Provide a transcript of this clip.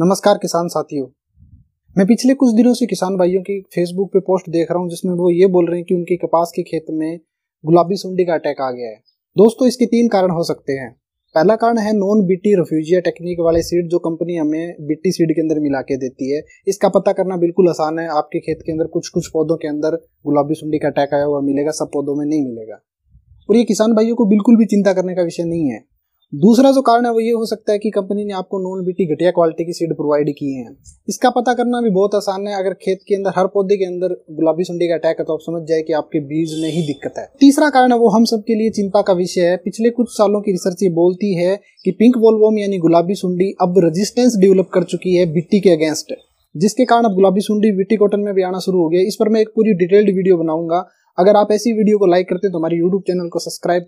नमस्कार किसान साथियों मैं पिछले कुछ दिनों से किसान भाइयों की फेसबुक पे पोस्ट देख रहा हूँ जिसमें वो ये बोल रहे हैं कि उनके कपास के खेत में गुलाबी सुंडी का अटैक आ गया है दोस्तों इसके तीन कारण हो सकते हैं पहला कारण है नॉन बीटी रिफ्यूजिया टेक्निक वाले सीड जो कंपनी हमें बीटी सीड के अंदर मिला के देती है इसका पता करना बिल्कुल आसान है आपके खेत के अंदर कुछ कुछ पौधों के अंदर गुलाबी सुंडी का अटैक आया हुआ मिलेगा सब पौधों में नहीं मिलेगा और ये किसान भाइयों को बिल्कुल भी चिंता करने का विषय नहीं है दूसरा जो कारण है वो ये हो सकता है कि कंपनी ने आपको नॉन बीटी घटिया क्वालिटी की सीड प्रोवाइड की है इसका पता करना भी बहुत आसान है अगर खेत के अंदर हर पौधे के अंदर गुलाबी सुंडी का अटैक है तो आप समझ जाए कि आपके बीज में ही दिक्कत है तीसरा कारण है वो हम सबके लिए चिंता का विषय है पिछले कुछ सालों की रिसर्च ये बोलती है कि पिंक वोल्वोम यानी गुलाबी सुंडी अब रजिस्टेंस डेवलप कर चुकी है बिट्टी के अगेंस्ट जिसके कारण अब गुलाबी सुंडी बिट्टी कॉटन में भी आना शुरू हो गया इस पर मैं एक पूरी डिटेल्ड वीडियो बनाऊंगा अगर आप ऐसी वीडियो को लाइक करते हैं तो हमारे यूट्यूब चैनल को सब्सक्राइब